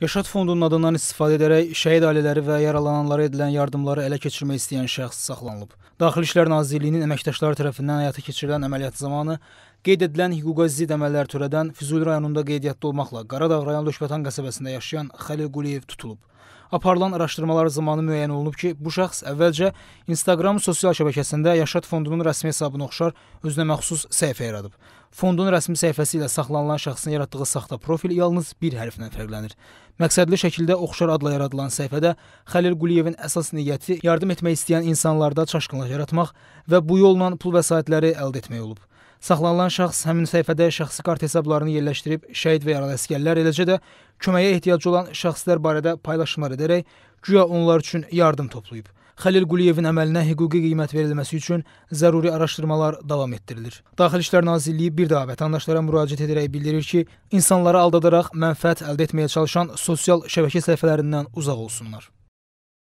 Yaşad fondunun adından istifadə edərək şəhid ailələri və yaralananlara edilən yardımları ələ keçirmək istəyən şəxs saxlanılıb. Daxili İşlər Nazirliyinin əməkdaşları tərəfindən həyata keçirilən əməliyyat zamanı Qeyd edilən hüquqa zidd əməllər törədən Füzuli rayonunda qeydiyyatda olmaqla Qaradağ rayon Löşbatan qəsəbəsində yaşayan Xəlil Quliyev tutulub. Aparılan araşdırmalar zamanı müəyyən olunub ki, bu şəxs əvvəlcə Instagram sosial şəbəkəsində Yaşad fondunun rəsmi hesabına oxşar özünə məxsus səhifə yaradıb. Fondun rəsmi səhifəsi ilə saxlanılan şəxsin yaratdığı saxta profil yalnız bir hərflə fərqlənir. Məqsədli şəkildə oxşar adla yaradılan səhifədə Xəlil Quliyevin əsas niyyəti yardım etmək istəyən insanlarda çaşqınlıq yaratmaq və bu yolla pul vəsaitləri əldə etmək olub. Saxlanılan şəxs həmin səhifədə şəxsi kart hesablarını yerləşdirib şəhid və yaralı əsgərlər, eləcə də köməyə ehtiyacı olan şəxslər barədə paylaşımlar edərək güya onlar üçün yardım toplayıb. Xəlil Quliyevin əməlinə hüquqi qiymət verilməsi üçün zəruri araşdırmalar davam etdirilir. Daxili İşlər Nazirliyi bir daha vətəndaşlara müraciət edərək bildirir ki, insanları aldadaraq mənfəət əldə etməyə çalışan sosial şəbəkə səhifələrindən uzaq olsunlar.